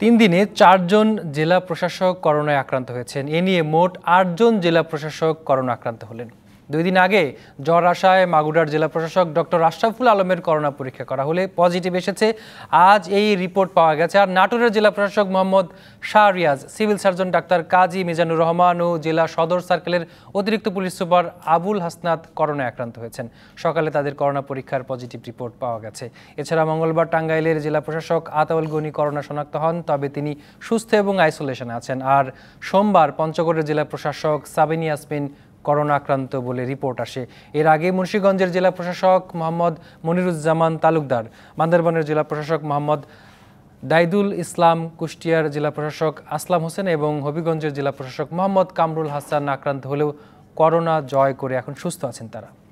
তিন দিনে চারজন জেলা প্রশাসক করোনায় আক্রান্ত হয়েছেন এ নিয়ে মোট আটজন জেলা প্রশাসক করোনা আক্রান্ত হলেন দুই দিন আগে জ্বর আসায় মাগুরার জেলা প্রশাসক ডক্টর আশরাফুল আলমের করোনা পরীক্ষা করা হলে পজিটিভ এসেছে আজ এই রিপোর্ট পাওয়া গেছে আর নাটোরের জেলা প্রশাসক মোহাম্মদ শাহরিয়াজ সিভিল সার্জন ডাক্তার কাজী মিজানুর রহমান ও জেলা সদর সার্কেলের অতিরিক্ত police super Abul Hasnat corona আক্রান্ত হয়েছেন সকালে তাদের করোনা পরীক্ষার পজিটিভ রিপোর্ট পাওয়া গেছে এছাড়া মঙ্গলবার টাঙ্গাইলের জেলা প্রশাসক আতাউল গনি করোনা শনাক্ত হন তবে তিনি সুস্থ এবং আইসোলেশনে আছেন আর সোমবার পঞ্চগড়ের জেলা প্রশাসক সাবিনী আসমিন করোনা আক্রান্ত বলে রিপোর্ট আসে এর আগে মুন্সীগঞ্জের জেলা প্রশাসক মোহাম্মদ মনিরুজ্জামান তালুকদার বান্দরবানের জেলা প্রশাসক মোহাম্মদ দাইদুল ইসলাম কুষ্টিয়ার জেলা প্রশাসক আসলাম হোসেন এবং হবিগঞ্জের জেলা প্রশাসক মোহাম্মদ কামরুল হাসান আক্রান্ত হলেও করোনা জয় করে এখন সুস্থ আছেন তারা